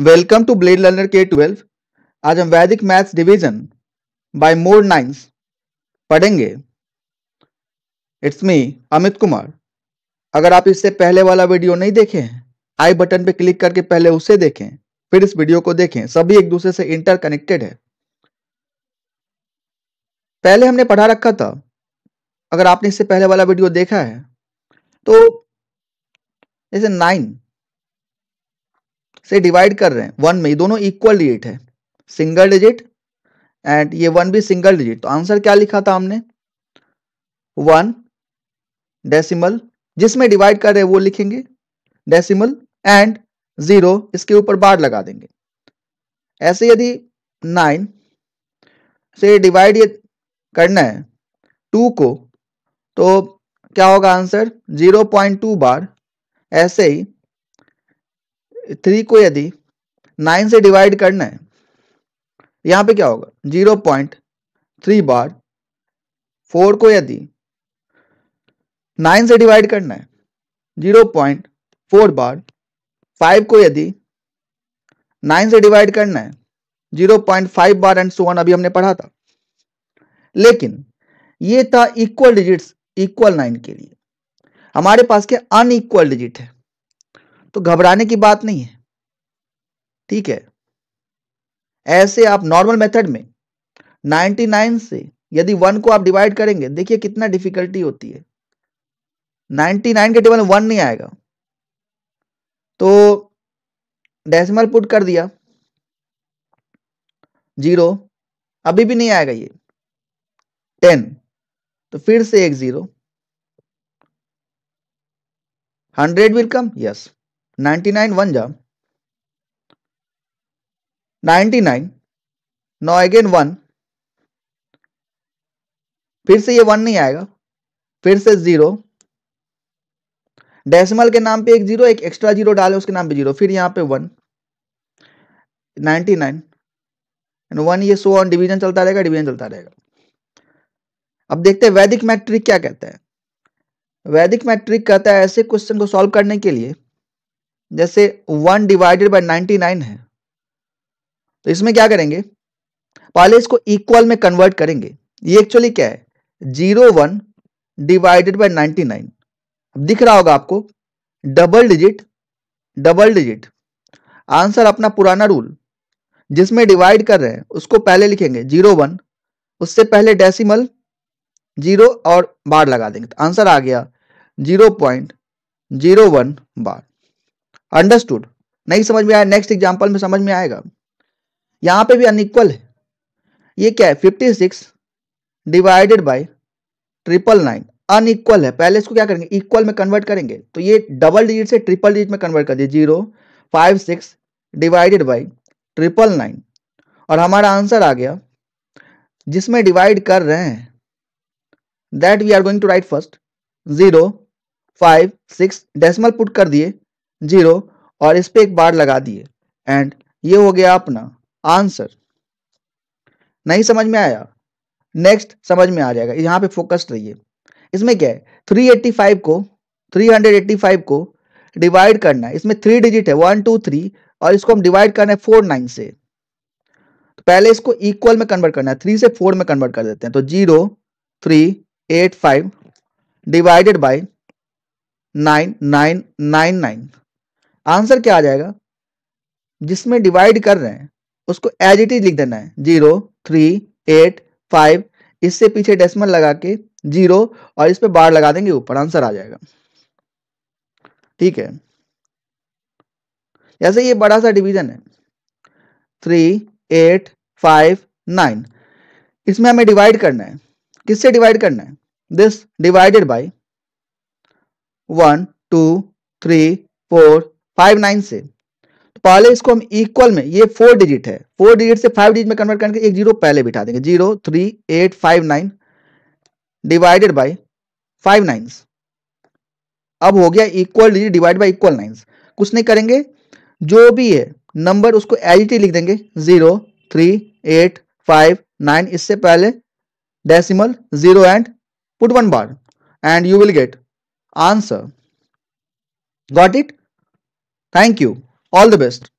welcome to Blade Learner के twelve आज हम Vedic maths division by more nines पढ़ेंगे इट्स मी अमित कुमार अगर आप इससे पहले वाला वीडियो नहीं देखे हैं आई बटन पे क्लिक करके पहले उसे देखें फिर इस वीडियो को देखें सभी एक दूसरे से इंटरकनेक्टेड है पहले हमने पढ़ा रखा था अगर आपने इससे पहले वाला वीडियो देखा है तो जैसे नाइन से डिवाइड कर रहे हैं वन में दोनों इक्वल डिजिट है सिंगल डिजिट एंड ये वन भी सिंगल डिजिट तो आंसर क्या लिखा था हमने वन डेसिमल जिसमें डिवाइड कर रहे हैं वो लिखेंगे डेसिमल एंड जीरो इसके ऊपर बार लगा देंगे ऐसे यदि नाइन से डिवाइड करना है टू को तो क्या होगा आंसर 0.2 बार ऐसे ही थ्री को यदि नाइन से डिवाइड करना है यहां पे क्या होगा 0.3 बार फोर को यदि नाइन से डिवाइड करना है 0.4 बार फाइव को यदि नाइन से डिवाइड करना है 0.5 बार एंड सो वन अभी हमने पढ़ा था लेकिन ये था इक्वल डिजिट्स इक्वल नाइन के लिए हमारे पास क्या अनइक्वल डिजिट है तो घबराने की बात नहीं है ठीक है ऐसे आप नॉर्मल मेथड में 99 से यदि वन को आप डिवाइड करेंगे देखिए कितना डिफिकल्टी होती है 99 के टेबल में वन नहीं आएगा तो डेसिमल पुट कर दिया जीरो अभी भी नहीं आएगा ये टेन तो फिर से एक zero hundred will come yes ninety nine one जा ninety nine no again one फिर से ये वन नहीं आएगा फिर से जीरो डेसिमल के नाम पे एक जीरो एक एक्स्ट्रा जीरो डाले उसके नाम पे जीरो फिर यहां पे one ninety nine and one ये सो ऑन डिवीजन चलता रहेगा डिवीजन चलता रहेगा अब देखते हैं वैदिक मैट्रिक क्या कहता है वैदिक मैट्रिक कहता है ऐसे क्वेश्चन को सॉल्व करने के लिए जैसे one divided by ninety nine है तो इसमें क्या करेंगे पहले इसको इक्वल में कन्वर्ट करेंगे ये एक्चुअली क्या है zero one divided by ninety nine दिख रहा होगा आपको double digit double digit answer अपना पुराना रूल जिसमें डिवाइड कर रहे हैं उसको पहले लिखेंगे जीरो वन उससे पहले डेसिमल जीरो और बार लगा देंगे तो आंसर आ गया zero point zero one bar understood नहीं समझ में आया नेक्स्ट एग्जाम्पल में समझ में आएगा यहाँ पे भी अनइक्वल है ये क्या है fifty six divided by triple nine unequal है पहले इसको क्या करेंगे इक्वल में कन्वर्ट करेंगे तो ये डबल डिजिट से ट्रिपल डिजिट में कन्वर्ट कर दिए zero five six divided by triple nine और हमारा आंसर आ गया जिसमें डिवाइड कर रहे हैं that we are going to write first zero five six decimal put कर दिए जीरो और इस पर एक बार लगा दिए एंड ये हो गया अपना आंसर नहीं समझ में आया नेक्स्ट समझ में आ जाएगा यहाँ पे फोकस्ड रहिए इसमें क्या है 385 को 385 को डिवाइड करना है इसमें थ्री डिजिट है वन टू थ्री और इसको हम डिवाइड करना है फोर नाइन से तो पहले इसको इक्वल में कन्वर्ट करना है थ्री से फोर में कन्वर्ट कर देते हैं तो zero three eight five divided by nine nine nine nine answer क्या आ जाएगा जिसमें डिवाइड कर रहे हैं उसको एज इट इज लिख देना है जीरो थ्री एट फाइव इससे पीछे डेसिमल लगा के जीरो और इस पर बार लगा देंगे ऊपर आंसर आ जाएगा ठीक है जैसे ये बड़ा सा डिवीजन है थ्री एट फाइव नाइन इसमें हमें डिवाइड करना है किससे डिवाइड करना है this divided by one two three four five nine से तो पहले इसको हम इक्वल में ये फोर डिजिट है फोर डिजिट से फाइव डिजिट में कन्वर्ट करके एक जीरो पहले बिठा देंगे zero three eight five nine divided by five nines अब हो गया equal digit divide by equal nines कुछ नहीं करेंगे जो भी है नंबर उसको एल लिख देंगे zero three eight five nine इससे पहले decimal 0 and put one bar and you will get answer got it thank you all the best